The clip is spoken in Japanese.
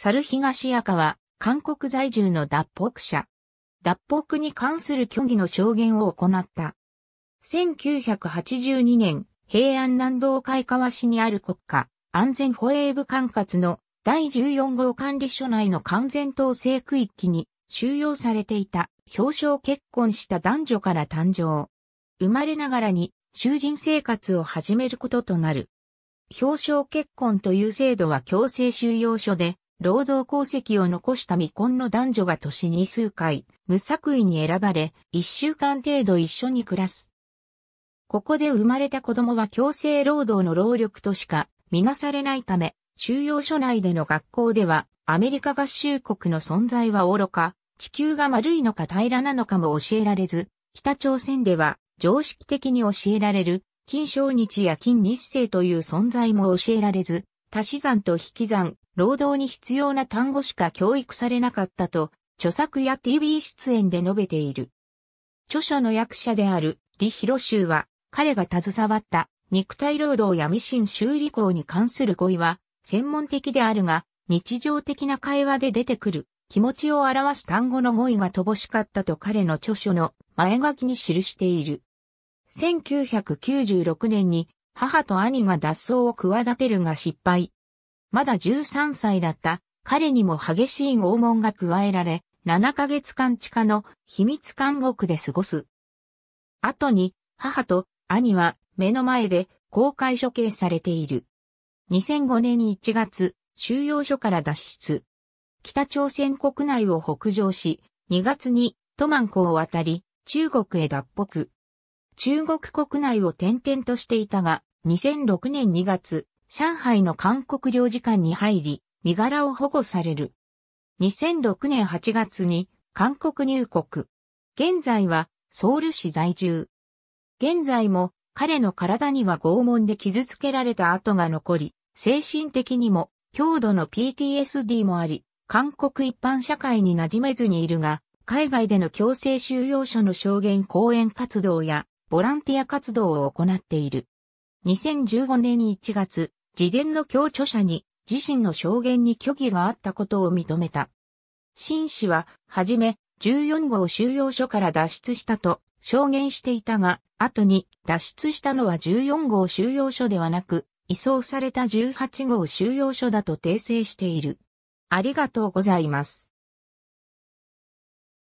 猿東赤は、韓国在住の脱北者。脱北に関する虚偽の証言を行った。1982年、平安南道海川市にある国家安全保衛部管轄の第14号管理所内の完全統制区域に収容されていた表彰結婚した男女から誕生。生まれながらに囚人生活を始めることとなる。表彰結婚という制度は強制収容所で労働功績を残した未婚の男女が年に数回、無作為に選ばれ、一週間程度一緒に暮らす。ここで生まれた子供は強制労働の労力としかみなされないため、収容所内での学校では、アメリカ合衆国の存在は愚か、地球が丸いのか平らなのかも教えられず、北朝鮮では常識的に教えられる、金正日や金日成という存在も教えられず、足し算と引き算、労働に必要な単語しか教育されなかったと、著作や TV 出演で述べている。著書の役者である李広修は、彼が携わった肉体労働やミシン修理工に関する語彙は、専門的であるが、日常的な会話で出てくる気持ちを表す単語の語彙が乏しかったと彼の著書の前書きに記している。1996年に母と兄が脱走を企てるが失敗。まだ13歳だった彼にも激しい拷問が加えられ、7ヶ月間地下の秘密監獄で過ごす。後に母と兄は目の前で公開処刑されている。2005年1月、収容所から脱出。北朝鮮国内を北上し、2月にトマン港を渡り、中国へ脱北。中国国内を転々としていたが、2006年2月、上海の韓国領事館に入り、身柄を保護される。2006年8月に韓国入国。現在はソウル市在住。現在も彼の体には拷問で傷つけられた跡が残り、精神的にも強度の PTSD もあり、韓国一般社会に馴染めずにいるが、海外での強制収容所の証言講演活動やボランティア活動を行っている。2015年1月、自伝の共著者に自身の証言に虚偽があったことを認めた。紳氏は、はじめ、14号収容所から脱出したと証言していたが、後に脱出したのは14号収容所ではなく、移送された18号収容所だと訂正している。ありがとうございます。